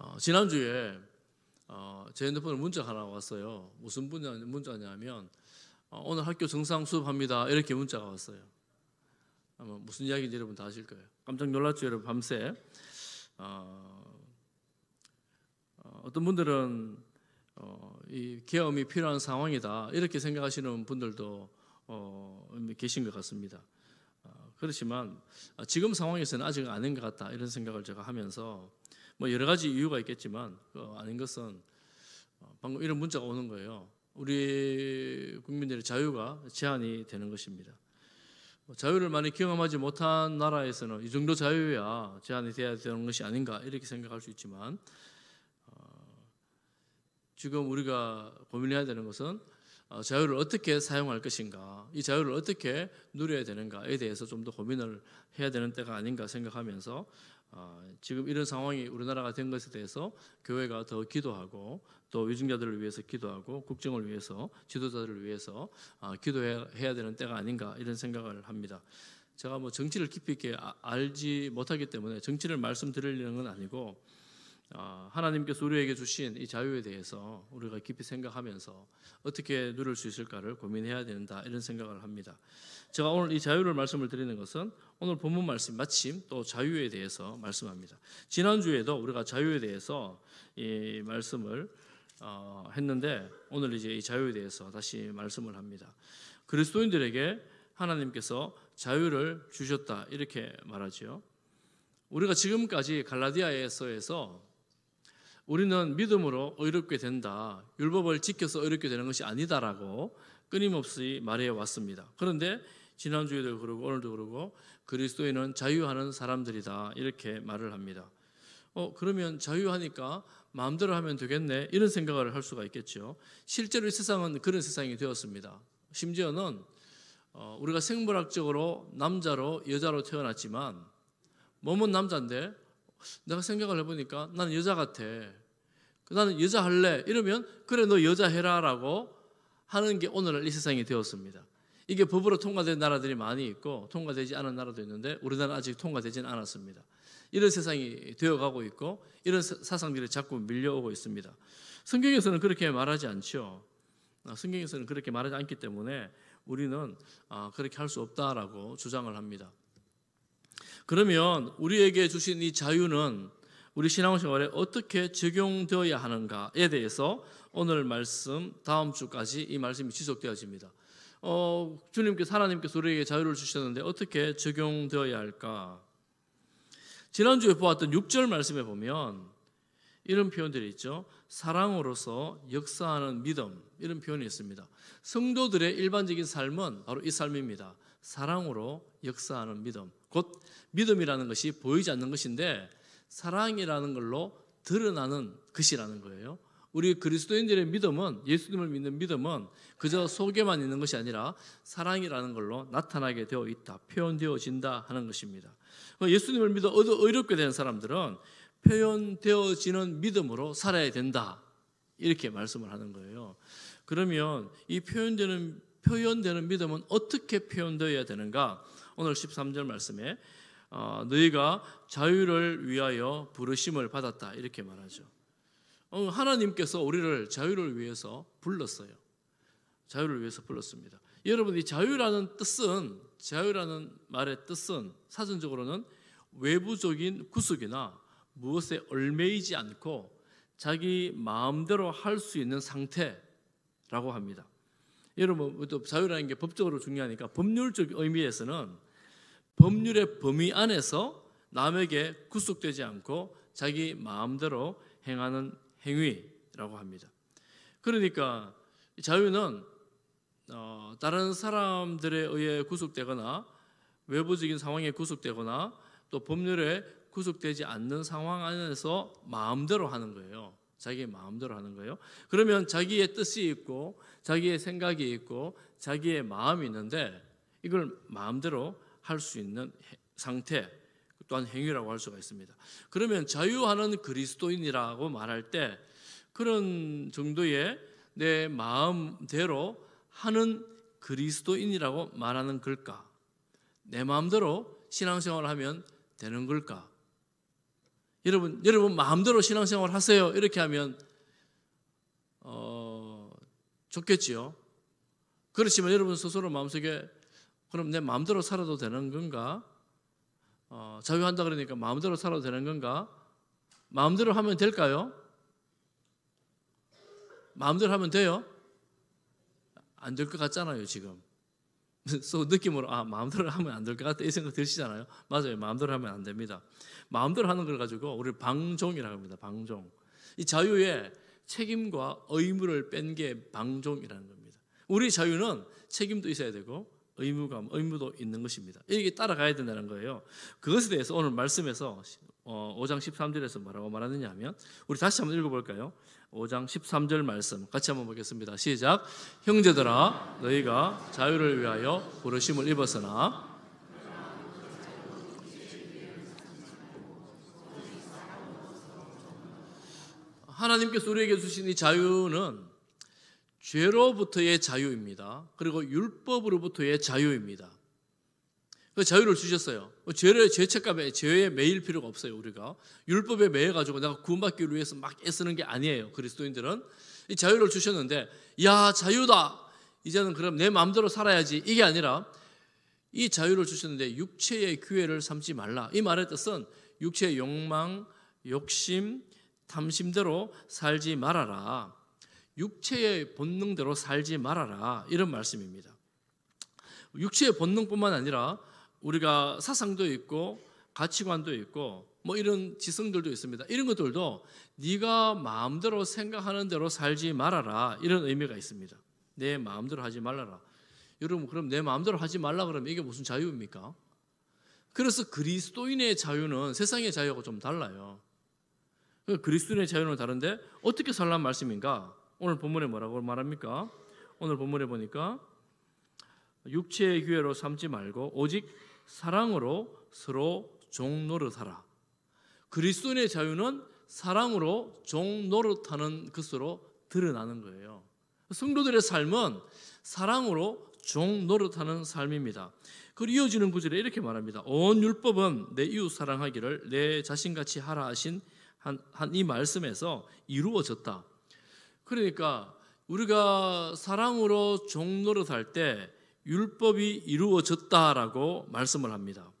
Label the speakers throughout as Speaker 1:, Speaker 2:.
Speaker 1: 어, 지난주에 어, 제 핸드폰에 문자가 하나 왔어요. 무슨 문자, 문자냐면 어, 오늘 학교 정상 수업합니다. 이렇게 문자가 왔어요. 아마 무슨 이야기인지 여러분 다 아실 거예요. 깜짝 놀랐죠, 여러분 밤새. 어, 어 떤 분들은 어, 이 계엄이 필요한 상황이다 이렇게 생각하시는 분들도 어, 계신 것 같습니다. 어, 그렇지만 아, 지금 상황에서는 아직 아닌 것 같다 이런 생각을 제가 하면서 뭐 여러 가지 이유가 있겠지만 그 아닌 것은 어, 방금 이런 문자가 오는 거예요. 우리 국민들의 자유가 제한이 되는 것입니다. 뭐 자유를 많이 경험하지 못한 나라에서는 이 정도 자유야 제한이 돼야 되는 것이 아닌가 이렇게 생각할 수 있지만 어, 지금 우리가 고민해야 되는 것은 어, 자유를 어떻게 사용할 것인가, 이 자유를 어떻게 누려야 되는가에 대해서 좀 더 고민을 해야 되는 때가 아닌가 생각하면서 어, 지금 이런 상황이 우리나라가 된 것에 대해서 교회가 더 기도하고 또 위중자들을 위해서 기도하고 국정을 위해서 지도자들을 위해서 어, 기도해야 되는 때가 아닌가 이런 생각을 합니다. 제가 뭐 정치를 깊이 있게 아, 알지 못하기 때문에 정치를 말씀드리려는 건 아니고 아, 하나님께서 우리에게 주신 이 자유에 대해서 우리가 깊이 생각하면서 어떻게 누릴 수 있을까를 고민해야 된다 이런 생각을 합니다. 제가 오늘 이 자유를 말씀을 드리는 것은 오늘 본문 말씀 마침 또 자유에 대해서 말씀합니다. 지난 주에도 우리가 자유에 대해서 이 말씀을 어, 했는데 오늘 이제 이 자유에 대해서 다시 말씀을 합니다. 그리스도인들에게 하나님께서 자유를 주셨다 이렇게 말하지요. 우리가 지금까지 갈라디아에서에서 우리는 믿음으로 의롭게 된다. 율법을 지켜서 의롭게 되는 것이 아니다라고 끊임없이 말해 왔습니다. 그런데 지난주에도 그러고 오늘도 그러고 그리스도인은 자유하는 사람들이다. 이렇게 말을 합니다. 어, 그러면 자유하니까 마음대로 하면 되겠네. 이런 생각을 할 수가 있겠죠. 실제로 세상은 그런 세상이 되었습니다. 심지어는 어, 우리가 생물학적으로 남자로 여자로 태어났지만 몸은 남자인데 내가 생각을 해보니까 나는 여자 같아. 나는 여자 할래. 이러면 그래 너 여자 해라라고 하는 게 오늘날 이 세상이 되었습니다. 이게 법으로 통과된 나라들이 많이 있고 통과되지 않은 나라도 있는데 우리나라는 아직 통과되지는 않았습니다. 이런 세상이 되어가고 있고 이런 사상들이 자꾸 밀려오고 있습니다. 성경에서는 그렇게 말하지 않죠. 아, 성경에서는 그렇게 말하지 않기 때문에 우리는 아, 그렇게 할 수 없다라고 주장을 합니다. 그러면 우리에게 주신 이 자유는 우리 신앙생활에 어떻게 적용되어야 하는가에 대해서 오늘 말씀 다음 주까지 이 말씀이 지속되어집니다. 어, 주님께서 하나님께서 우리에게 자유를 주셨는데 어떻게 적용되어야 할까? 지난주에 보았던 6절 말씀에 보면 이런 표현들이 있죠. 사랑으로서 역사하는 믿음 이런 표현이 있습니다. 성도들의 일반적인 삶은 바로 이 삶입니다. 사랑으로 역사하는 믿음. 곧 믿음이라는 것이 보이지 않는 것인데 사랑이라는 걸로 드러나는 것이라는 거예요. 우리 그리스도인들의 믿음은 예수님을 믿는 믿음은 그저 속에만 있는 것이 아니라 사랑이라는 걸로 나타나게 되어 있다. 표현되어진다 하는 것입니다. 예수님을 믿어 어렵게 된 사람들은 표현되어지는 믿음으로 살아야 된다. 이렇게 말씀을 하는 거예요. 그러면 이 표현되는 표현되는 믿음은 어떻게 표현되어야 되는가? 오늘 13절 말씀에 어, 너희가 자유를 위하여 부르심을 받았다 이렇게 말하죠. 어, 하나님께서 우리를 자유를 위해서 불렀어요. 자유를 위해서 불렀습니다. 여러분 이 자유라는 뜻은 자유라는 말의 뜻은 사전적으로는 외부적인 구속이나 무엇에 얼매이지 않고 자기 마음대로 할 수 있는 상태라고 합니다. 여러분 자유라는 게 법적으로 중요하니까 법률적 의미에서는 법률의 범위 안에서 남에게 구속되지 않고 자기 마음대로 행하는 행위라고 합니다. 그러니까 자유는 어, 다른 사람들에 의해 구속되거나 외부적인 상황에 구속되거나 또 법률에 구속되지 않는 상황 안에서 마음대로 하는 거예요. 자기 마음대로 하는 거예요. 그러면 자기의 뜻이 있고 자기의 생각이 있고 자기의 마음이 있는데 이걸 마음대로 할 수 있는 상태 또한 행위라고 할 수가 있습니다. 그러면 자유하는 그리스도인이라고 말할 때 그런 정도의 내 마음대로 하는 그리스도인이라고 말하는 걸까? 내 마음대로 신앙생활을 하면 되는 걸까? 여러분, 여러분 마음대로 신앙생활 하세요. 이렇게 하면 어, 좋겠지요. 그렇지만 여러분 스스로 마음속에 그럼 내 마음대로 살아도 되는 건가? 어, 자유한다 그러니까 마음대로 살아도 되는 건가? 마음대로 하면 될까요? 마음대로 하면 돼요? 안 될 것 같잖아요, 지금. 소 느낌으로 아 마음대로 하면 안 될 것 같다 이 생각 들시잖아요 맞아요. 마음대로 하면 안 됩니다. 마음대로 하는 걸 가지고 우리 방종이라고 합니다. 방종. 이 자유에 책임과 의무를 뺀 게 방종이라는 겁니다. 우리 자유는 책임도 있어야 되고 의무감, 의무도 있는 것입니다. 이게 따라가야 된다는 거예요. 그것에 대해서 오늘 말씀에서 5장 어, 13절에서 뭐라고 말하느냐 하면 우리 다시 한번 읽어볼까요? 5장 13절 말씀 같이 한번 보겠습니다. 시작 형제들아 너희가 자유를 위하여 부르심을 입었으나 하나님께서 우리에게 주신 이 자유는 죄로부터의 자유입니다. 그리고 율법으로부터의 자유입니다. 자유를 주셨어요. 뭐 죄를 죄책감에 죄에 매일 필요가 없어요. 우리가 율법에 매여 가지고 내가 구원받기 위해서 막 애쓰는 게 아니에요. 그리스도인들은 이 자유를 주셨는데 야 자유다. 이제는 그럼 내 마음대로 살아야지 이게 아니라 이 자유를 주셨는데 육체의 기회를 삼지 말라. 이 말의 뜻은 육체의 욕망, 욕심, 탐심대로 살지 말아라. 육체의 본능대로 살지 말아라. 이런 말씀입니다. 육체의 본능뿐만 아니라 우리가 사상도 있고 가치관도 있고 뭐 이런 지성들도 있습니다. 이런 것들도 네가 마음대로 생각하는 대로 살지 말아라 이런 의미가 있습니다. 내 마음대로 하지 말아라. 여러분 그럼 내 마음대로 하지 말라 그러면 이게 무슨 자유입니까? 그래서 그리스도인의 자유는 세상의 자유하고 좀 달라요. 그 그리스도인의 자유는 다른데 어떻게 살란 말씀인가? 오늘 본문에 뭐라고 말합니까? 오늘 본문에 보니까 육체의 기회로 삼지 말고 오직 사랑으로 서로 종노릇하라. 그리스도인의 자유는 사랑으로 종노릇하는 것으로 드러나는 거예요. 성도들의 삶은 사랑으로 종노릇하는 삶입니다. 그리고 이어지는 구절에 이렇게 말합니다. 온 율법은 내 이웃 사랑하기를 내 자신같이 하라 하신 한 이 말씀에서 이루어졌다. 그러니까 우리가 사랑으로 종노릇할 때 율법이 이루어졌다라고 말씀을 합니다.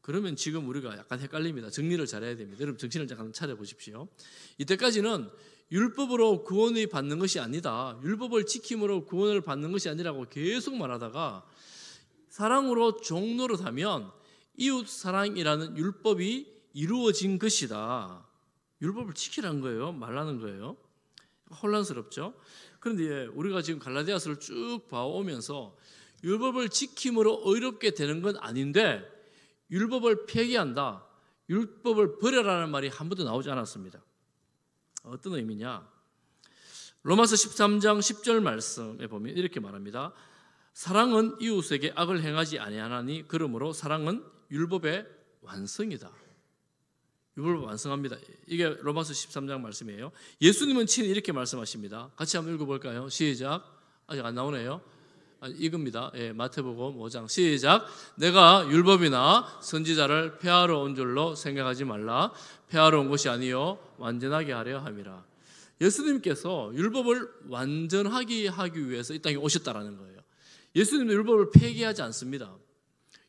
Speaker 1: 그러면 지금 우리가 약간 헷갈립니다. 정리를 잘해야 됩니다. 여러분 정신을 잠깐 차려 보십시오. 이때까지는 율법으로 구원이 받는 것이 아니다. 율법을 지킴으로 구원을 받는 것이 아니라고 계속 말하다가 사랑으로 종노릇하면 이웃 사랑이라는 율법이 이루어진 것이다. 율법을 지키라는 거예요. 말라는 거예요. 혼란스럽죠. 그런데 예, 우리가 지금 갈라디아서를 쭉 봐오면서 율법을 지킴으로 의롭게 되는 건 아닌데 율법을 폐기한다, 율법을 버려라는 말이 한 번도 나오지 않았습니다. 어떤 의미냐? 로마서 13장 10절 말씀에 보면 이렇게 말합니다. 사랑은 이웃에게 악을 행하지 아니하나니 그러므로 사랑은 율법의 완성이다. 율법을 완성합니다. 이게 로마서 13장 말씀이에요. 예수님은 친 이렇게 말씀하십니다. 같이 한번 읽어볼까요? 시작. 아직 안 나오네요. 아, 이겁니다. 예, 마태복음 5장 시작. 내가 율법이나 선지자를 폐하러 온 줄로 생각하지 말라. 폐하러 온 것이 아니요 완전하게 하려 함이라. 예수님께서 율법을 완전하게 하기 위해서 이 땅에 오셨다라는 거예요. 예수님도 율법을 폐기하지 않습니다.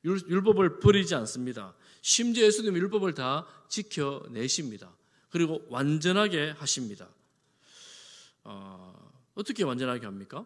Speaker 1: 율법을 버리지 않습니다. 심지어 예수님 율법을 다 지켜내십니다. 그리고 완전하게 하십니다. 어, 어떻게 완전하게 합니까?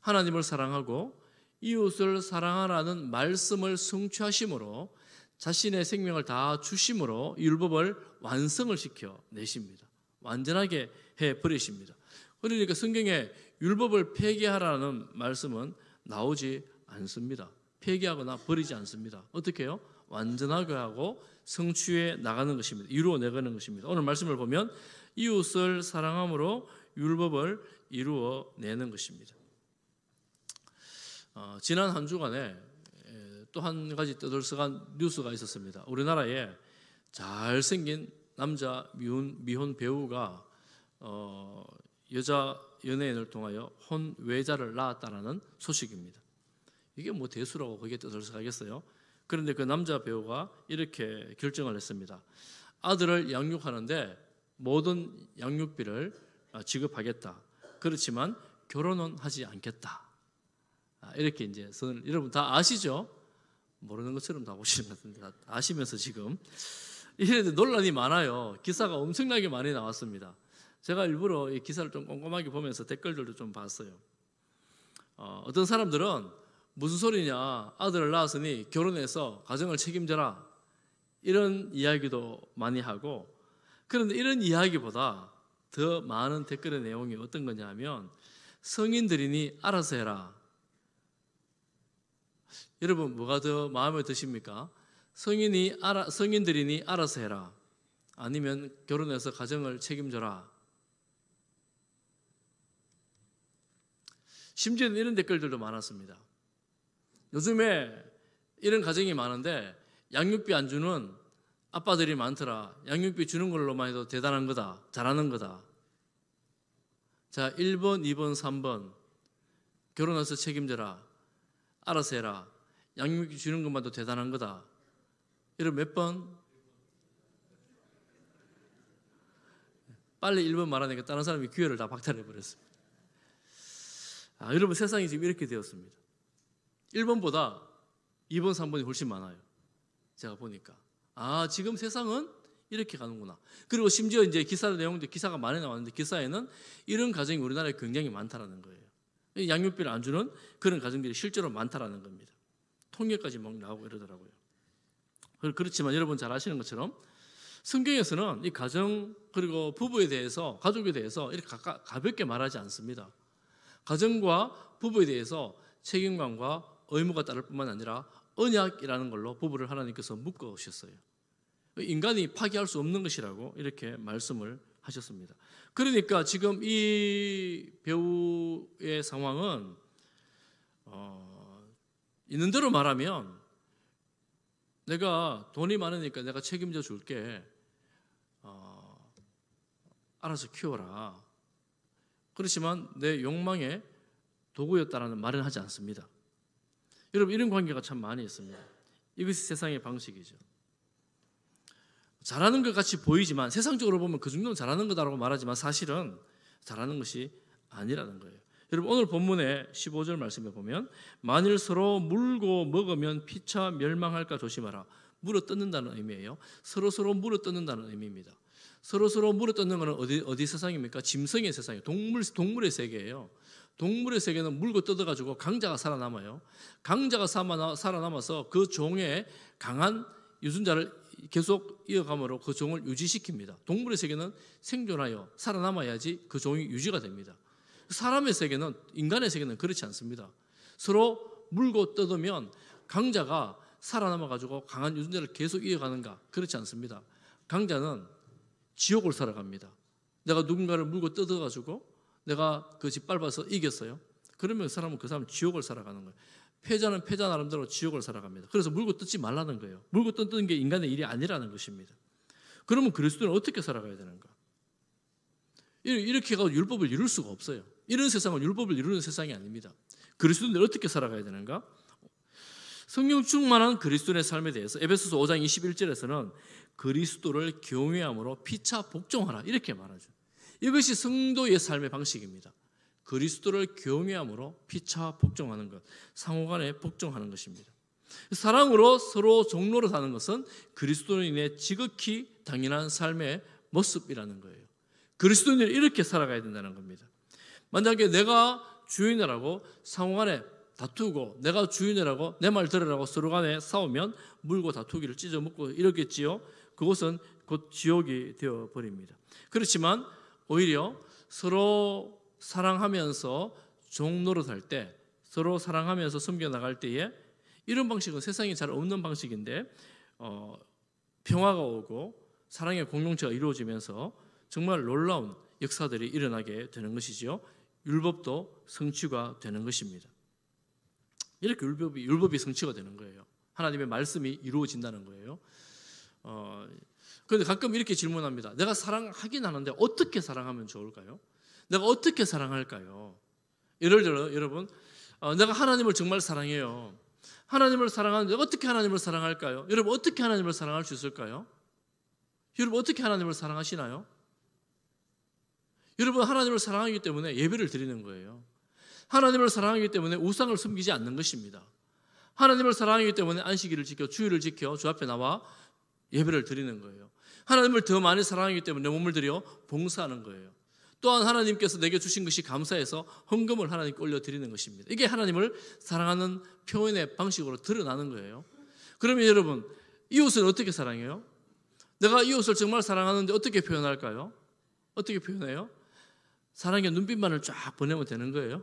Speaker 1: 하나님을 사랑하고 이웃을 사랑하라는 말씀을 성취하심으로 자신의 생명을 다 주심으로 율법을 완성을 시켜 내십니다. 완전하게 해 버리십니다. 그러니까 성경에 율법을 폐기하라는 말씀은 나오지 않습니다. 폐기하거나 버리지 않습니다. 어떻게 해요? 완전하게 하고 성취해 나가는 것입니다. 이루어 내가는 것입니다. 오늘 말씀을 보면 이웃을 사랑함으로 율법을 이루어 내는 것입니다. 어, 지난 한 주간에 또 한 가지 떠들썩한 뉴스가 있었습니다. 우리나라에 잘생긴 남자 미혼, 미혼 배우가 어, 여자 연예인을 통하여 혼외자를 낳았다라는 소식입니다. 이게 뭐 대수라고 그게 뜻을 사겠어요? 그런데 그 남자 배우가 이렇게 결정을 했습니다. 아들을 양육하는데 모든 양육비를 아, 지급하겠다. 그렇지만 결혼은 하지 않겠다. 아, 이렇게 이제 선을 여러분 다 아시죠? 모르는 것처럼 다 보시는 것 같은데 아시면서 지금 이런데 논란이 많아요. 기사가 엄청나게 많이 나왔습니다. 제가 일부러 이 기사를 좀 꼼꼼하게 보면서 댓글들도 좀 봤어요. 어, 어떤 사람들은 무슨 소리냐? 아들을 낳았으니 결혼해서 가정을 책임져라. 이런 이야기도 많이 하고 그런데 이런 이야기보다 더 많은 댓글의 내용이 어떤 거냐면 성인들이니 알아서 해라. 여러분 뭐가 더 마음에 드십니까? 성인이 알아, 성인들이니 알아서 해라. 아니면 결혼해서 가정을 책임져라. 심지어는 이런 댓글들도 많았습니다. 요즘에 이런 가정이 많은데 양육비 안 주는 아빠들이 많더라. 양육비 주는 걸로만 해도 대단한 거다. 잘하는 거다. 자, 1번, 2번, 3번. 결혼해서 책임져라. 알아서 해라. 양육비 주는 것만도 대단한 거다. 이런 몇 번? 빨리 1번 말하니까 다른 사람이 기회를 다 박탈해버렸습니다. 아, 여러분 세상이 지금 이렇게 되었습니다. 1번보다 2번, 3번이 훨씬 많아요. 제가 보니까. 아, 지금 세상은 이렇게 가는구나. 그리고 심지어 이제 기사 내용도 기사가 많이 나왔는데 기사에는 이런 가정이 우리나라에 굉장히 많다라는 거예요. 양육비를 안 주는 그런 가정들이 실제로 많다라는 겁니다. 통계까지 막 나오고 이러더라고요. 그렇지만 여러분 잘 아시는 것처럼 성경에서는 이 가정 그리고 부부에 대해서 가족에 대해서 이렇게 가볍게 말하지 않습니다. 가정과 부부에 대해서 책임감과 의무가 따를 뿐만 아니라 언약이라는 걸로 부부를 하나님께서 묶으셨어요. 인간이 파기할 수 없는 것이라고 이렇게 말씀을 하셨습니다. 그러니까 지금 이 배우의 상황은 어, 있는 대로 말하면 내가 돈이 많으니까 내가 책임져 줄게. 어, 알아서 키워라. 그렇지만 내 욕망의 도구였다라는 말은 하지 않습니다. 여러분 이런 관계가 참 많이 있습니다. 이것이 세상의 방식이죠. 잘하는 것 같이 보이지만 세상적으로 보면 그 정도는 잘하는 거다라고 말하지만 사실은 잘하는 것이 아니라는 거예요. 여러분 오늘 본문의 15절 말씀에 보면 만일 서로 물고 먹으면 피차 멸망할까 조심하라. 물어 뜯는다는 의미예요. 서로 서로 물어 뜯는다는 의미입니다. 서로 서로 물어 뜯는 것은 어디 어디 세상입니까? 짐승의 세상이 동물 동물의 세계예요. 동물의 세계는 물고 뜯어가지고 강자가 살아남아요. 강자가 살아남아서 그 종의 강한 유전자를 계속 이어감으로 그 종을 유지시킵니다. 동물의 세계는 생존하여 살아남아야지 그 종이 유지가 됩니다. 사람의 세계는 인간의 세계는 그렇지 않습니다. 서로 물고 뜯으면 강자가 살아남아 가지고 강한 유전자를 계속 이어가는가 그렇지 않습니다. 강자는 지옥을 살아갑니다. 내가 누군가를 물고 뜯어 가지고 내가 그 짓밟아서 이겼어요. 그러면 그 사람은 그 사람 지옥을 살아가는 거예요. 패자는 패자 나름대로 지옥을 살아갑니다. 그래서 물고 뜯지 말라는 거예요. 물고 뜯는 게 인간의 일이 아니라는 것입니다. 그러면 그리스도는 어떻게 살아가야 되는가? 이렇게 해 가고 율법을 이룰 수가 없어요. 이런 세상은 율법을 이루는 세상이 아닙니다. 그리스도는 어떻게 살아가야 되는가? 성령 충만한 그리스도의 삶에 대해서 에베소서 5장 21절에서는 그리스도를 경외함으로 피차 복종하라 이렇게 말하죠. 이것이 성도의 삶의 방식입니다. 그리스도를 경외함으로 피차 복종하는 것, 상호간에 복종하는 것입니다. 사랑으로 서로 종로를 사는 것은 그리스도인의 지극히 당연한 삶의 모습이라는 거예요. 그리스도인은 이렇게 살아가야 된다는 겁니다. 만약에 내가 주인이라고 상호간에 다투고 내가 주인이라고 내 말 들으라고 서로 간에 싸우면 물고 다투기를 찢어먹고 이러겠지요. 그것은 곧 지옥이 되어 버립니다. 그렇지만 오히려 서로 사랑하면서 종로릇살때 서로 사랑하면서 섬겨 나갈 때에 이런 방식은 세상에 잘 없는 방식인데 어, 평화가 오고 사랑의 공동체가 이루어지면서 정말 놀라운 역사들이 일어나게 되는 것이지요. 율법도 성취가 되는 것입니다. 이렇게 율법이 율법이 성취가 되는 거예요. 하나님의 말씀이 이루어진다는 거예요. 어, 그런데 가끔 이렇게 질문합니다. 내가 사랑하긴 하는데 어떻게 사랑하면 좋을까요? 내가 어떻게 사랑할까요? 예를 들어 여러분, 어, 내가 하나님을 정말 사랑해요. 하나님을 사랑하는데 어떻게 하나님을 사랑할까요? 여러분 어떻게 하나님을 사랑할 수 있을까요? 여러분 어떻게 하나님을 사랑하시나요? 여러분 하나님을 사랑하기 때문에 예배를 드리는 거예요. 하나님을 사랑하기 때문에 우상을 섬기지 않는 것입니다. 하나님을 사랑하기 때문에 안식일을 지켜 주일을 지켜 주 앞에 나와 예배를 드리는 거예요. 하나님을 더 많이 사랑하기 때문에 내 몸을 들여 봉사하는 거예요. 또한 하나님께서 내게 주신 것이 감사해서 헌금을 하나님께 올려드리는 것입니다. 이게 하나님을 사랑하는 표현의 방식으로 드러나는 거예요. 그러면 여러분, 이웃을 어떻게 사랑해요? 내가 이웃을 정말 사랑하는데 어떻게 표현할까요? 어떻게 표현해요? 사랑의 눈빛만을 쫙 보내면 되는 거예요?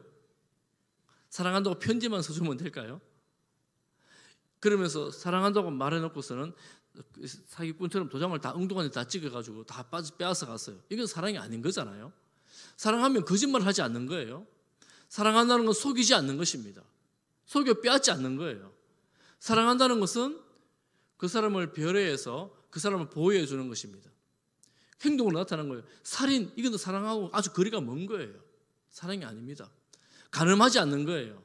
Speaker 1: 사랑한다고 편지만 써주면 될까요? 그러면서 사랑한다고 말해놓고서는 사기꾼처럼 도장을 다 엉뚱한데 다 찍어가지고 다 빠져 빼앗아 갔어요. 이건 사랑이 아닌 거잖아요. 사랑하면 거짓말 하지 않는 거예요. 사랑한다는 건 속이지 않는 것입니다. 속여 빼앗지 않는 거예요. 사랑한다는 것은 그 사람을 배려해서 그 사람을 보호해 주는 것입니다. 행동으로 나타난 거예요. 살인 이건 사랑하고 아주 거리가 먼 거예요. 사랑이 아닙니다. 가늠하지 않는 거예요.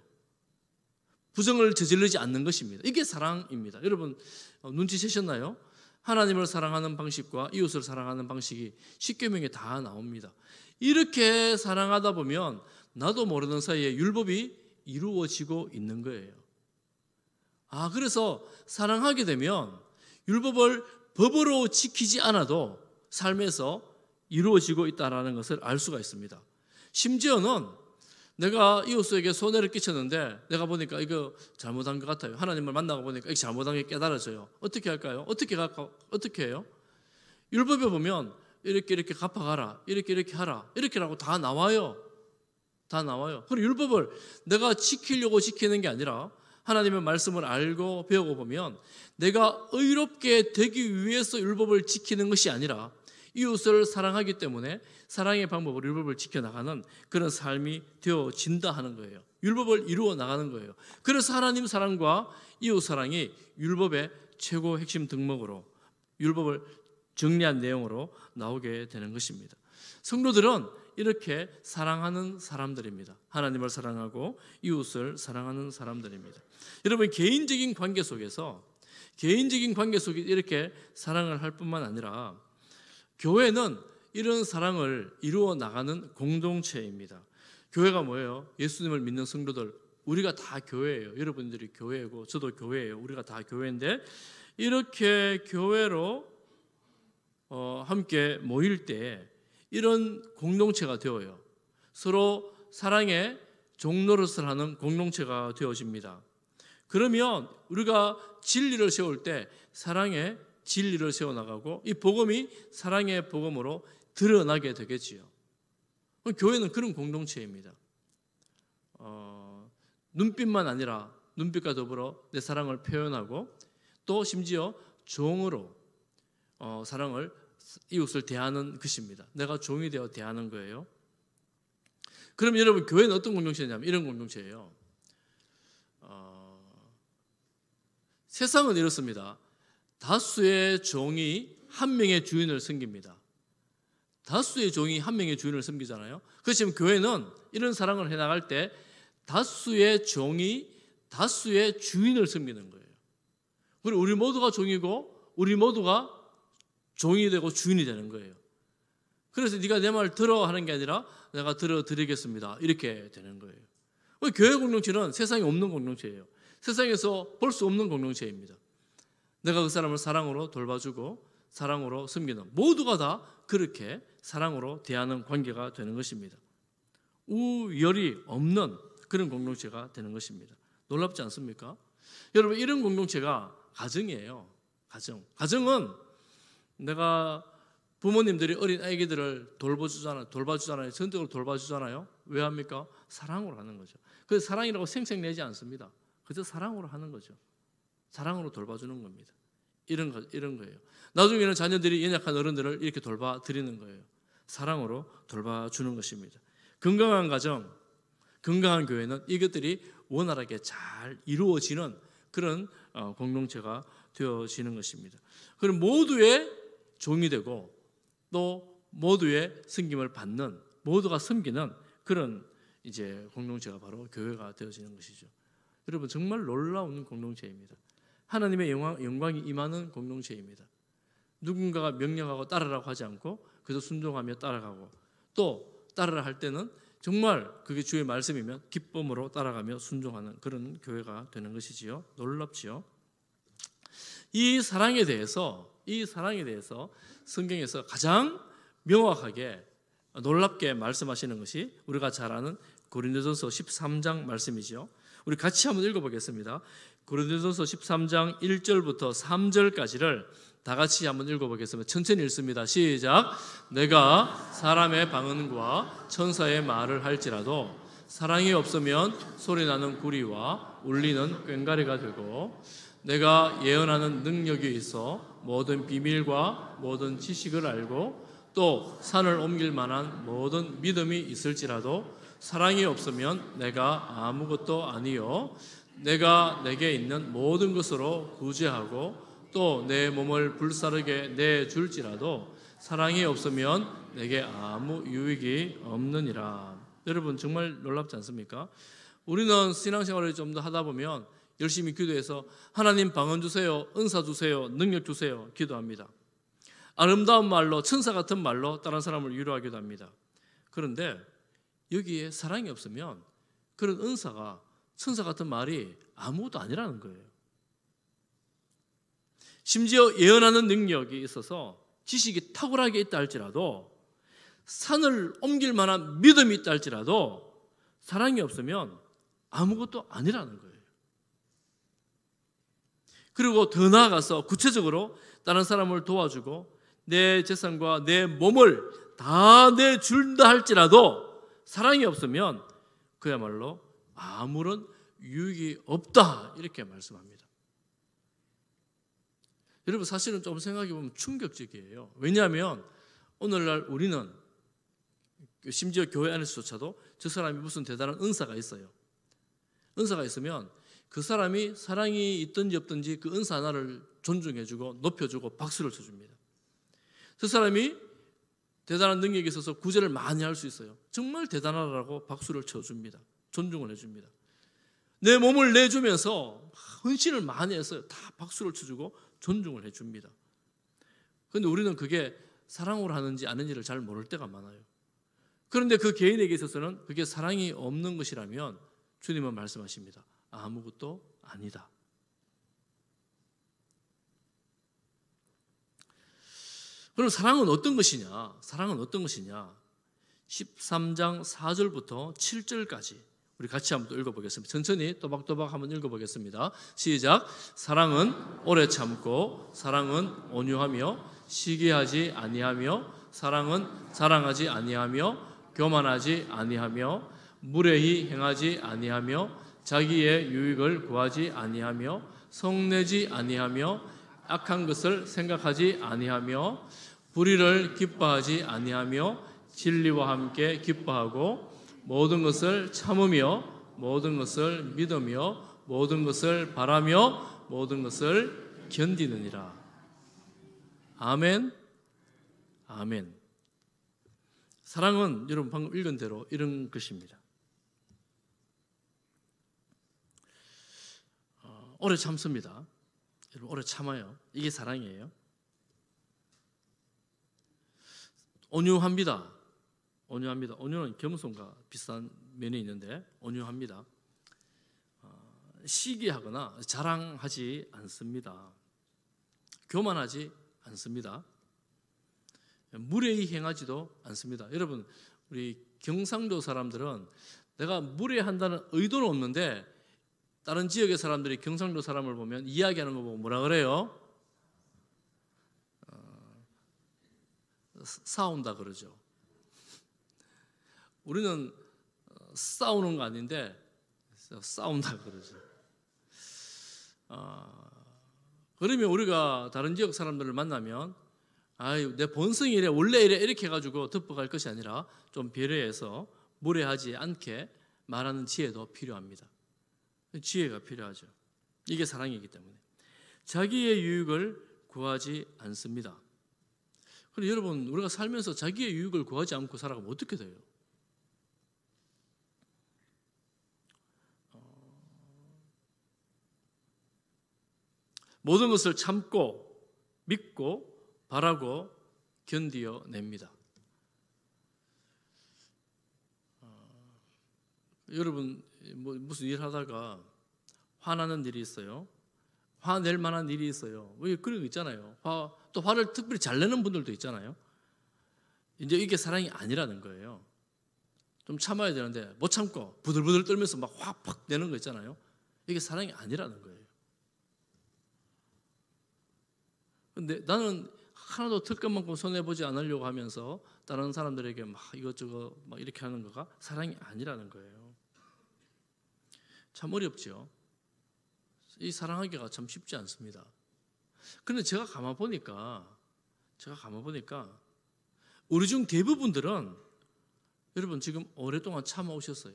Speaker 1: 부정을 저지르지 않는 것입니다. 이게 사랑입니다. 여러분 어, 눈치채셨나요? 하나님을 사랑하는 방식과 이웃을 사랑하는 방식이 십계명에 다 나옵니다. 이렇게 사랑하다 보면 나도 모르는 사이에 율법이 이루어지고 있는 거예요. 아, 그래서 사랑하게 되면 율법을 법으로 지키지 않아도 삶에서 이루어지고 있다라는 것을 알 수가 있습니다. 심지어는 내가 이웃에게 손해를 끼쳤는데 내가 보니까 이거 잘못한 것 같아요. 하나님을 만나고 보니까 이 잘못한 게 깨달아져요. 어떻게 할까요? 어떻게 할까? 어떻게 해요? 율법에 보면 이렇게 이렇게 갚아가라, 이렇게 이렇게 하라, 이렇게라고 다 나와요. 다 나와요. 그리고 율법을 내가 지키려고 지키는 게 아니라 하나님의 말씀을 알고 배우고 보면 내가 의롭게 되기 위해서 율법을 지키는 것이 아니라 이웃을 사랑하기 때문에 사랑의 방법으로 율법을 지켜나가는 그런 삶이 되어진다 하는 거예요. 율법을 이루어 나가는 거예요. 그래서 하나님 사랑과 이웃 사랑이 율법의 최고 핵심 덕목으로 율법을 정리한 내용으로 나오게 되는 것입니다. 성도들은 이렇게 사랑하는 사람들입니다. 하나님을 사랑하고 이웃을 사랑하는 사람들입니다. 여러분 개인적인 관계 속에서 개인적인 관계 속에 이렇게 사랑을 할 뿐만 아니라 교회는 이런 사랑을 이루어 나가는 공동체입니다. 교회가 뭐예요? 예수님을 믿는 성도들 우리가 다 교회예요. 여러분들이 교회고 저도 교회예요. 우리가 다 교회인데 이렇게 교회로 어, 함께 모일 때 이런 공동체가 되어요. 서로 사랑의 종로릇을 하는 공동체가 되어집니다. 그러면 우리가 진리를 세울 때 사랑의 진리를 세워나가고 이 복음이 사랑의 복음으로 드러나게 되겠지요. 어, 교회는 그런 공동체입니다. 어, 눈빛만 아니라 눈빛과 더불어 내 사랑을 표현하고 또 심지어 종으로 어, 사랑을 이웃을 대하는 것입니다. 내가 종이 되어 대하는 거예요. 그럼 여러분 교회는 어떤 공동체냐면 이런 공동체예요. 어, 세상은 이렇습니다. 다수의 종이 한 명의 주인을 섬깁니다. 다수의 종이 한 명의 주인을 섬기잖아요. 그래 지금 교회는 이런 사랑을 해나갈 때 다수의 종이 다수의 주인을 섬기는 거예요. 그리고 우리 모두가 종이고 우리 모두가 종이 되고 주인이 되는 거예요. 그래서 네가 내 말 들어 하는 게 아니라 내가 들어 드리겠습니다. 이렇게 되는 거예요. 교회 공동체는 세상에 없는 공동체예요. 세상에서 볼 수 없는 공동체입니다. 내가 그 사람을 사랑으로 돌봐주고 사랑으로 섬기는 모두가 다 그렇게 사랑으로 대하는 관계가 되는 것입니다. 우열이 없는 그런 공동체가 되는 것입니다. 놀랍지 않습니까? 여러분 이런 공동체가 가정이에요. 가정. 가정은 내가 부모님들이 어린 아기들을 돌봐주잖아요. 돌봐주잖아요. 전적으로 돌봐주잖아요. 왜 합니까? 사랑으로 하는 거죠. 그 사랑이라고 생색내지 않습니다. 그저 사랑으로 하는 거죠. 사랑으로 돌봐주는 겁니다. 이런 거 이런 거예요. 나중에는 자녀들이 연약한 어른들을 이렇게 돌봐 드리는 거예요. 사랑으로 돌봐주는 것입니다. 건강한 가정, 건강한 교회는 이것들이 원활하게 잘 이루어지는 그런 어, 공동체가 되어지는 것입니다. 그럼 모두의 종이 되고 또 모두의 섬김을 받는 모두가 섬기는 그런 이제 공동체가 바로 교회가 되어지는 것이죠. 여러분 정말 놀라운 공동체입니다. 하나님의 영광, 이 임하는 공동체입니다. 누군가가 명령하고 따르라고 하지 않고 그저 순종하며 따라가고 또 따르라 할 때는 정말 그게 주의 말씀이면 기쁨으로 따라가며 순종하는 그런 교회가 되는 것이지요. 놀랍지요. 이 사랑에 대해서 이 사랑에 대해서 성경에서 가장 명확하게 놀랍게 말씀하시는 것이 우리가 잘 아는 고린도전서 13장 말씀이죠. 우리 같이 한번 읽어보겠습니다. 고린도전서 13장 1절부터 3절까지를 다 같이 한번 읽어보겠습니다. 천천히 읽습니다. 시작. 내가 사람의 방언과 천사의 말을 할지라도 사랑이 없으면 소리나는 구리와 울리는 꽹가리가 되고 내가 예언하는 능력이 있어 모든 비밀과 모든 지식을 알고 또 산을 옮길 만한 모든 믿음이 있을지라도 사랑이 없으면 내가 아무것도 아니요. 내가 내게 있는 모든 것으로 구제하고 또 내 몸을 불사르게 내줄지라도 사랑이 없으면 내게 아무 유익이 없느니라. 여러분 정말 놀랍지 않습니까? 우리는 신앙생활을 좀 더 하다 보면 열심히 기도해서 하나님 방언 주세요, 은사 주세요, 능력 주세요 기도합니다. 아름다운 말로 천사 같은 말로 다른 사람을 위로하기도 합니다. 그런데 여기에 사랑이 없으면 그런 은사가 천사 같은 말이 아무것도 아니라는 거예요. 심지어 예언하는 능력이 있어서 지식이 탁월하게 있다 할지라도 산을 옮길 만한 믿음이 있다 할지라도 사랑이 없으면 아무것도 아니라는 거예요. 그리고 더 나아가서 구체적으로 다른 사람을 도와주고 내 재산과 내 몸을 다 내준다 할지라도 사랑이 없으면 그야말로 아무런 유익이 없다 이렇게 말씀합니다. 여러분 사실은 좀 생각해 보면 충격적이에요. 왜냐하면 오늘날 우리는 심지어 교회 안에서조차도 저 사람이 무슨 대단한 은사가 있어요. 은사가 있으면 그 사람이 사랑이 있든지 없든지 그 은사 하나를 존중해주고 높여주고 박수를 쳐줍니다. 그 사람이 대단한 능력이 있어서 구제를 많이 할 수 있어요. 정말 대단하다고 박수를 쳐줍니다. 존중을 해줍니다. 내 몸을 내주면서 헌신을 많이 해서 다 박수를 쳐주고 존중을 해줍니다. 그런데 우리는 그게 사랑으로 하는지 아닌지를 잘 모를 때가 많아요. 그런데 그 개인에게 있어서는 그게 사랑이 없는 것이라면 주님은 말씀하십니다. 아무것도 아니다. 그럼 사랑은 어떤 것이냐? 사랑은 어떤 것이냐? 13장 4절부터 7절까지 우리 같이 한번 또 읽어보겠습니다. 천천히 또박또박 한번 읽어보겠습니다. 시작. 사랑은 오래 참고, 사랑은 온유하며, 시기하지 아니하며, 사랑은 자랑하지 아니하며, 교만하지 아니하며, 무례히 행하지 아니하며, 자기의 유익을 구하지 아니하며, 성내지 아니하며, 악한 것을 생각하지 아니하며 불의를 기뻐하지 아니하며 진리와 함께 기뻐하고 모든 것을 참으며 모든 것을 믿으며 모든 것을 바라며 모든 것을 견디느니라. 아멘. 아멘. 사랑은 여러분 방금 읽은 대로 이런 것입니다. 어, 오래 참습니다. 여러분 오래 참아요. 이게 사랑이에요. 온유합니다. 온유합니다. 온유는 겸손과 비슷한 면이 있는데 온유합니다. 어, 시기하거나 자랑하지 않습니다. 교만하지 않습니다. 무례히 행하지도 않습니다. 여러분, 우리 경상도 사람들은 내가 무례한다는 의도는 없는데 다른 지역의 사람들이 경상도 사람을 보면 이야기하는 거 보고 뭐라 그래요? 어, 싸운다 그러죠. 우리는 어, 싸우는 거 아닌데 싸운다 그러죠. 어, 그러면 우리가 다른 지역 사람들을 만나면 아유 내 본성이 래 원래 이래 이렇게 가지고 덮어갈 것이 아니라 좀 배려해서 무례하지 않게 말하는 지혜도 필요합니다. 지혜가 필요하죠. 이게 사랑이기 때문에 자기의 유익을 구하지 않습니다. 그런데 여러분 우리가 살면서 자기의 유익을 구하지 않고 살아가면 어떻게 돼요? 어, 모든 것을 참고 믿고 바라고 견디어냅니다. 어, 여러분 뭐 무슨 일 하다가 화나는 일이 있어요. 화낼 만한 일이 있어요. 왜 뭐 그런 거 있잖아요. 화, 또 화를 특별히 잘 내는 분들도 있잖아요. 이제 이게 사랑이 아니라는 거예요. 좀 참아야 되는데 못 참고 부들부들 떨면서 막확 내는 거 있잖아요. 이게 사랑이 아니라는 거예요. 근데 나는 하나도 특급만큼 손해보지 않으려고 하면서 다른 사람들에게 막 이것저것 막 이렇게 하는 거가 사랑이 아니라는 거예요. 참 어렵죠. 이 사랑하기가 참 쉽지 않습니다. 그런데 제가 가만 보니까 제가 가만 보니까 우리 중 대부분들은 여러분 지금 오랫동안 참아오셨어요.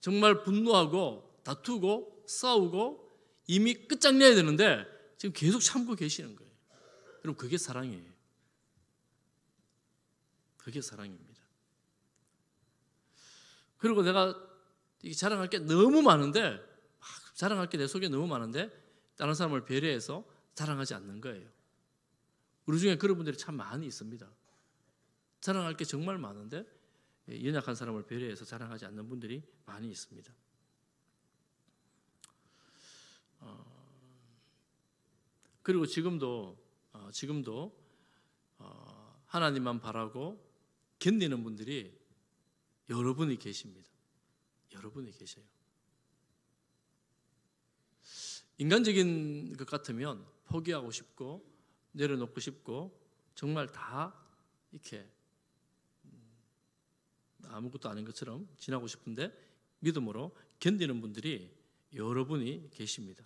Speaker 1: 정말 분노하고 다투고 싸우고 이미 끝장내야 되는데 지금 계속 참고 계시는 거예요. 여러분 그게 사랑이에요. 그게 사랑입니다. 그리고 내가 자랑할 게 너무 많은데 막 아, 자랑할 게 내 속에 너무 많은데 다른 사람을 배려해서 자랑하지 않는 거예요. 우리 중에 그런 분들이 참 많이 있습니다. 자랑할 게 정말 많은데 예, 연약한 사람을 배려해서 자랑하지 않는 분들이 많이 있습니다. 어, 그리고 지금도 어, 지금도 어, 하나님만 바라고 견디는 분들이 여러분이 계십니다. 여러분이 계세요. 인간적인 것 같으면 포기하고 싶고 내려놓고 싶고 정말 다 이렇게 음, 아무것도 아닌 것처럼 지나고 싶은데 믿음으로 견디는 분들이 여러분이 계십니다.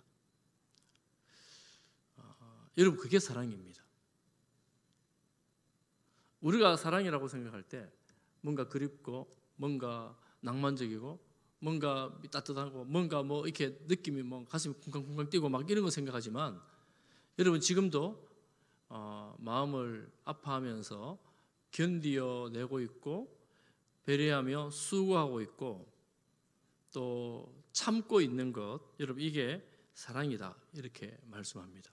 Speaker 1: 어, 여러분 그게 사랑입니다. 우리가 사랑이라고 생각할 때 뭔가 그립고 뭔가 낭만적이고 뭔가 따뜻하고 뭔가 뭐 이렇게 느낌이 뭐 가슴이 쿵쾅쿵쾅 뛰고 막 이런 거 생각하지만 여러분 지금도 어, 마음을 아파하면서 견디어내고 있고 배려하며 수고하고 있고 또 참고 있는 것 여러분 이게 사랑이다 이렇게 말씀합니다.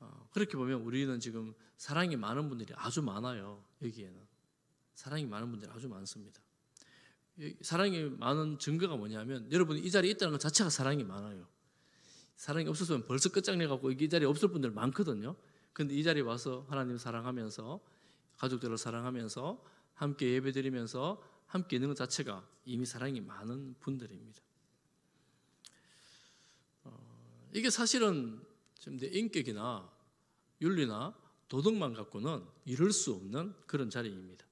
Speaker 1: 어, 그렇게 보면 우리는 지금 사랑이 많은 분들이 아주 많아요 여기에는 사랑이 많은 분들이 아주 많습니다. 사랑이 많은 증거가 뭐냐면 여러분이 자리에 있다는 것 자체가 사랑이 많아요. 사랑이 없었으면 벌써 끝장내 갖고 이 자리에 없을 분들 많거든요. 근데 이 자리에 와서 하나님 사랑하면서 가족들을 사랑하면서 함께 예배드리면서 함께 있는 것 자체가 이미 사랑이 많은 분들입니다. 어, 이게 사실은 지금 내 인격이나 윤리나 도덕만 갖고는 이룰 수 없는 그런 자리입니다.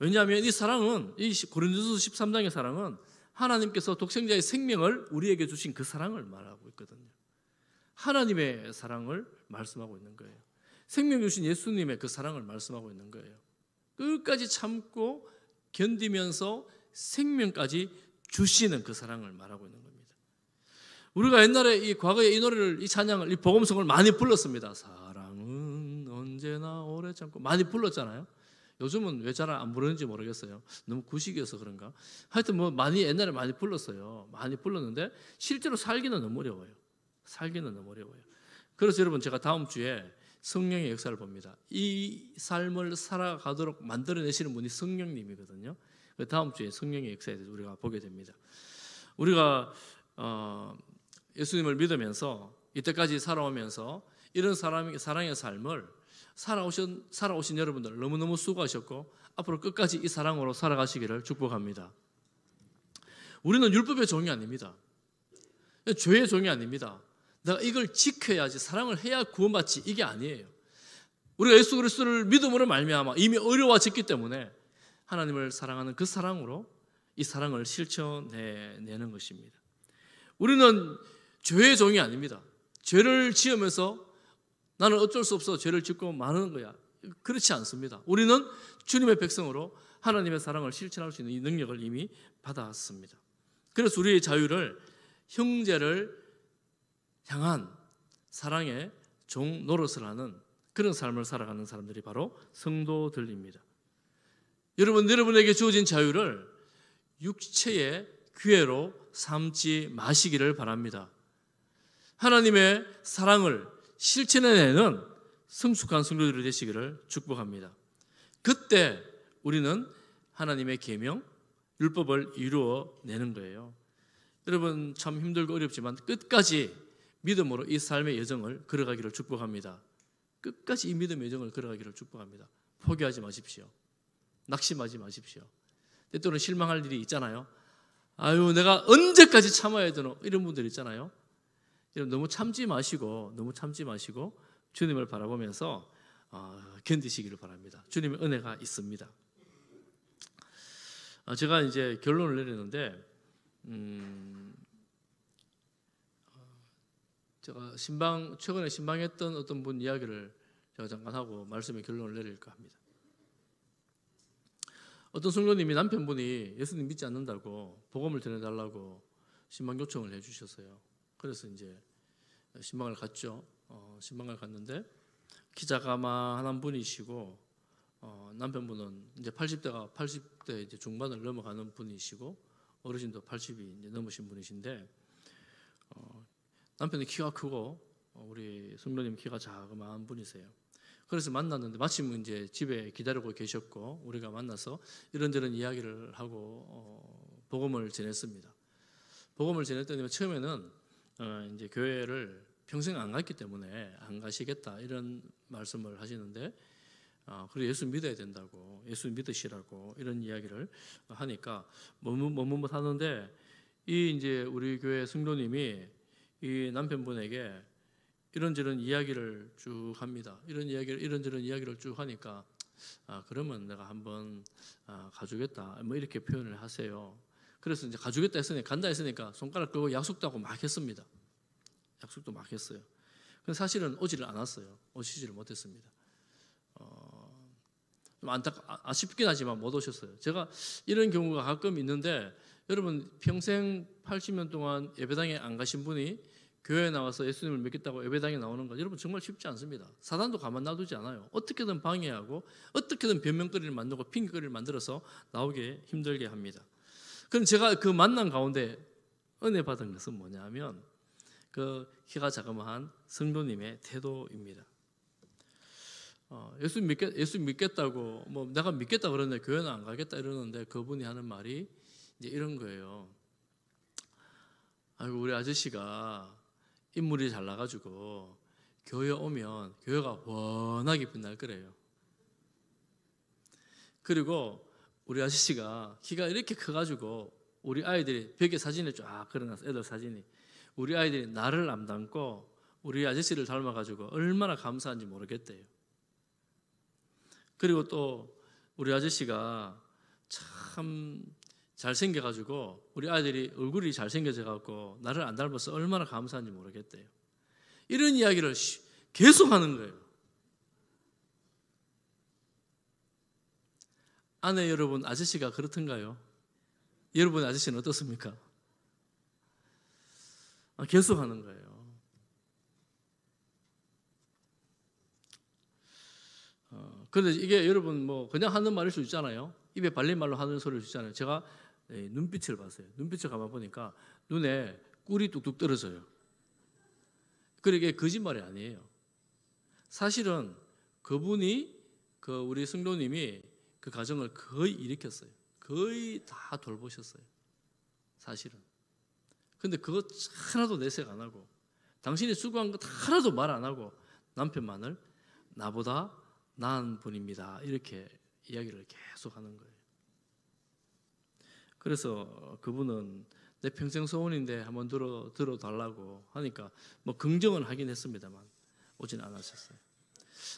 Speaker 1: 왜냐하면 이 사랑은 이 고린도서 13장의 사랑은 하나님께서 독생자의 생명을 우리에게 주신 그 사랑을 말하고 있거든요. 하나님의 사랑을 말씀하고 있는 거예요. 생명 주신 예수님의 그 사랑을 말씀하고 있는 거예요. 끝까지 참고 견디면서 생명까지 주시는 그 사랑을 말하고 있는 겁니다. 우리가 옛날에 이 과거에 이 노래를 이 찬양을 이 복음성을 많이 불렀습니다. 사랑은 언제나 오래 참고 많이 불렀잖아요. 요즘은 왜 잘안 부르는지 모르겠어요. 너무 구식이어서 그런가. 하여튼 뭐 많이 옛날에 많이 불렀어요. 많이 불렀는데 실제로 살기는 너무 어려워요. 살기는 너무 어려워요. 그래서 여러분 제가 다음 주에 성령의 역사를 봅니다. 이 삶을 살아가도록 만들어내시는 분이 성령님이거든요. 그 다음 주에 성령의 역사에 대해서 우리가 보게 됩니다. 우리가 어, 예수님을 믿으면서 이때까지 살아오면서 이런 사람, 사랑의 삶을 살아오신, 살아오신 여러분들 너무너무 수고하셨고 앞으로 끝까지 이 사랑으로 살아가시기를 축복합니다. 우리는 율법의 종이 아닙니다. 죄의 종이 아닙니다. 내가 이걸 지켜야지 사랑을 해야 구원받지 이게 아니에요. 우리가 예수 그리스도를 믿음으로 말미암아 이미 의로워졌기 때문에 하나님을 사랑하는 그 사랑으로 이 사랑을 실천해 내는 것입니다. 우리는 죄의 종이 아닙니다. 죄를 지으면서 나는 어쩔 수 없어 죄를 짓고 마는 거야. 그렇지 않습니다. 우리는 주님의 백성으로 하나님의 사랑을 실천할 수 있는 이 능력을 이미 받았습니다. 그래서 우리의 자유를 형제를 향한 사랑의 종 노릇을 하는 그런 삶을 살아가는 사람들이 바로 성도들입니다. 여러분, 여러분에게 주어진 자유를 육체의 기회로 삼지 마시기를 바랍니다. 하나님의 사랑을 실천해내는 성숙한 성도들이 되시기를 축복합니다. 그때 우리는 하나님의 계명 율법을 이루어 내는 거예요. 여러분 참 힘들고 어렵지만 끝까지 믿음으로 이 삶의 여정을 걸어가기를 축복합니다. 끝까지 이 믿음의 여정을 걸어가기를 축복합니다. 포기하지 마십시오. 낙심하지 마십시오. 때때로 실망할 일이 있잖아요. 아유, 내가 언제까지 참아야 되노? 이런 분들 있잖아요. 너무 참지 마시고 너무 참지 마시고 주님을 바라보면서 어, 견디시기를 바랍니다. 주님의 은혜가 있습니다. 어, 제가 이제 결론을 내렸는데 음, 어, 제가 신방 최근에 신방했던 어떤 분 이야기를 제가 잠깐 하고 말씀의 결론을 내릴까 합니다. 어떤 성도님이 남편분이 예수님 믿지 않는다고 복음을 전해달라고 신방 요청을 해주셨어요. 그래서 이제 신방을 갔죠. 어, 신방을 갔는데 기자가 만한 분이시고 어, 남편분은 이제 80대가 80대 이제 중반을 넘어가는 분이시고 어르신도 80이 이제 넘으신 분이신데 어, 남편이 키가 크고 어, 우리 성도님 키가 작은 분이세요. 그래서 만났는데 마침 이제 집에 기다리고 계셨고 우리가 만나서 이런저런 이야기를 하고 어, 복음을 전했습니다. 복음을 전했더니 처음에는 어, 이제 교회를 평생 안 갔기 때문에 안 가시겠다 이런 말씀을 하시는데 어, 그리고 예수 믿어야 된다고 예수 믿으시라고 이런 이야기를 하니까 머뭇머뭇 하는데 이 이제 우리 교회 승도님이 이 남편분에게 이런저런 이야기를 쭉 합니다. 이런 이야기를 이런저런 이야기를 쭉 하니까 아, 그러면 내가 한번 아, 가주겠다. 뭐 이렇게 표현을 하세요. 그래서 이제 가주겠다 했으니까 간다 했으니까 손가락 끄고 약속도 하고 막 했습니다. 약속도 막 했어요. 근데 사실은 오지를 않았어요. 오시지를 못했습니다. 어, 좀 안타 아, 아쉽긴 하지만 못 오셨어요. 제가 이런 경우가 가끔 있는데 여러분 평생 80년 동안 예배당에 안 가신 분이 교회에 나와서 예수님을 믿겠다고 예배당에 나오는 거 여러분 정말 쉽지 않습니다. 사단도 가만 놔두지 않아요. 어떻게든 방해하고 어떻게든 변명거리를 만들고 핑계거리를 만들어서 나오게 힘들게 합니다. 그럼 제가 그 만남 가운데 은혜 받은 것은 뭐냐면 그 키가 자그마한 성도님의 태도입니다. 어, 예수 믿겠 예수 믿겠다고 뭐 내가 믿겠다 그러는데 교회는 안 가겠다 이러는데 그분이 하는 말이 이제 이런 거예요. 아이고 우리 아저씨가 인물이 잘 나가지고 교회 오면 교회가 워낙에 빛날 거래요. 그리고 우리 아저씨가 키가 이렇게 커가지고 우리 아이들이 벽에 사진을 쫙 걸어놨어 애들 사진이 우리 아이들이 나를 안 닮고 우리 아저씨를 닮아가지고 얼마나 감사한지 모르겠대요. 그리고 또 우리 아저씨가 참 잘생겨가지고 우리 아들이 이 얼굴이 잘생겨져가지고 나를 안 닮아서 얼마나 감사한지 모르겠대요. 이런 이야기를 계속 하는 거예요. 아내 여러분, 아저씨가 그렇던가요? 여러분, 아저씨는 어떻습니까? 아, 결속하는 거예요. 어, 그런데 이게 여러분, 뭐, 그냥 하는 말일 수 있잖아요. 입에 발린 말로 하는 소리를 있잖아요. 제가 예, 눈빛을 봤어요. 눈빛을 가만 보니까 눈에 꿀이 뚝뚝 떨어져요. 그러게 거짓말이 아니에요. 사실은 그분이 그 우리 승도님이 그 가정을 거의 일으켰어요. 거의 다 돌보셨어요. 사실은. 근데 그거 하나도 내색 안 하고 당신이 수고한 것 하나도 말 안 하고 남편만을 나보다 나은 분입니다. 이렇게 이야기를 계속 하는 거예요. 그래서 그분은 내 평생 소원인데 한번 들어 들어 달라고 하니까 뭐 긍정은 하긴 했습니다만 오진 않았었어요.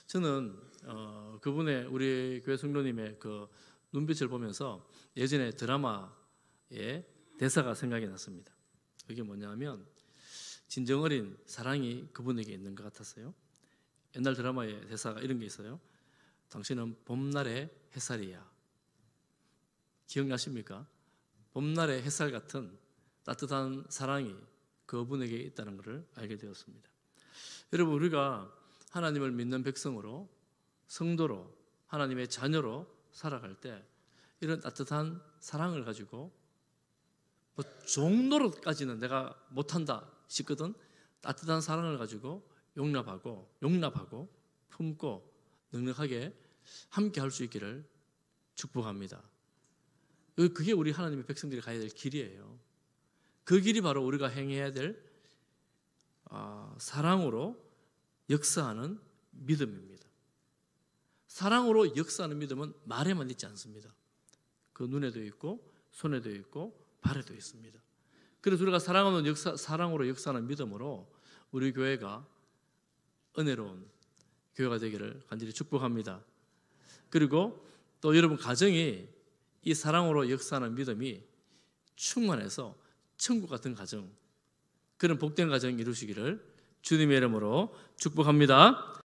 Speaker 1: 저는 어, 그분의 우리 교회 성도님의 그 눈빛을 보면서 예전에 드라마의 대사가 생각이 났습니다. 그게 뭐냐면 진정 어린 사랑이 그분에게 있는 것 같았어요. 옛날 드라마의 대사가 이런 게 있어요. 당신은 봄날의 햇살이야. 기억나십니까? 봄날의 햇살 같은 따뜻한 사랑이 그분에게 있다는 것을 알게 되었습니다. 여러분 우리가 하나님을 믿는 백성으로 성도로 하나님의 자녀로 살아갈 때 이런 따뜻한 사랑을 가지고 뭐 종로로까지는 내가 못한다 싶거든 따뜻한 사랑을 가지고 용납하고 용납하고 품고 능력하게 함께 할 수 있기를 축복합니다. 그, 그게 우리 하나님의 백성들이 가야 될 길이에요. 그 길이 바로 우리가 행해야 될 어, 사랑으로 역사하는 믿음입니다. 사랑으로 역사하는 믿음은 말에만 있지 않습니다. 그 눈에도 있고 손에도 있고 발에도 있습니다. 그래서 우리가 사랑하는 역사, 사랑으로 역사하는 믿음으로 우리 교회가 은혜로운 교회가 되기를 간절히 축복합니다. 그리고 또 여러분 가정이 이 사랑으로 역사하는 믿음이 충만해서 천국 같은 가정, 그런 복된 가정 이루시기를 주님의 이름으로 축복합니다.